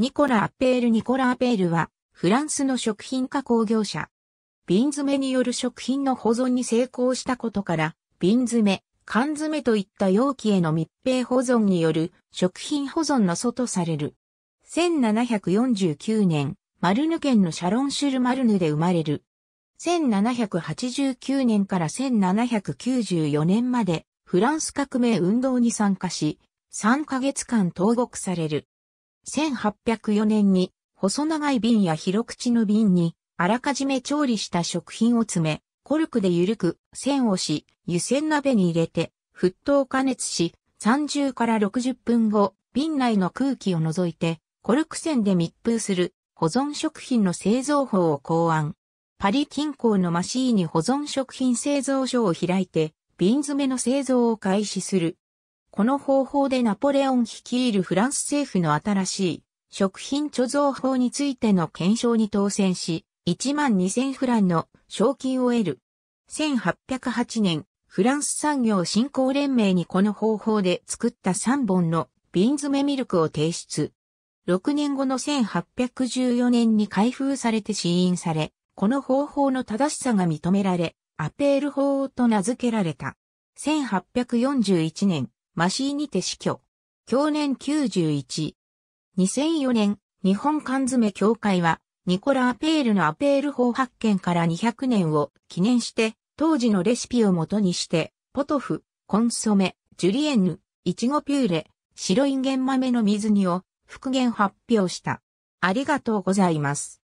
ニコラ・アッペール・ニコラ・アペールは、フランスの食品加工業者。瓶詰めによる食品の保存に成功したことから、瓶詰め、缶詰といった容器への密閉保存による食品保存の祖とされる。1749年、マルヌ県のシャロンシュル・マルヌで生まれる。1789年から1794年まで、フランス革命運動に参加し、3ヶ月間投獄される。1804年に細長い瓶や広口の瓶にあらかじめ調理した食品を詰め、コルクで緩く栓をし、湯煎鍋に入れて沸騰加熱し、30から60分後、瓶内の空気を除いて、コルク栓で密封する保存食品の製造法を考案。パリ近郊のマシーに保存食品製造所を開いて、瓶詰めの製造を開始する。この方法でナポレオン率いるフランス政府の新しい食品貯蔵法についての検証に当選し、1万2000フランの賞金を得る。1808年、フランス産業振興連盟にこの方法で作った3本の瓶詰めミルクを提出。6年後の1814年に開封されて試飲され、この方法の正しさが認められ、アペール法と名付けられた。1841年、マシーにて死去。去年91。2004年、日本缶詰協会は、ニコラ・アペールのアペール法発見から200年を記念して、当時のレシピをもとにして、ポトフ、コンソメ、ジュリエンヌ、イチゴピューレ、白インゲン豆の水煮を復元発表した。ありがとうございます。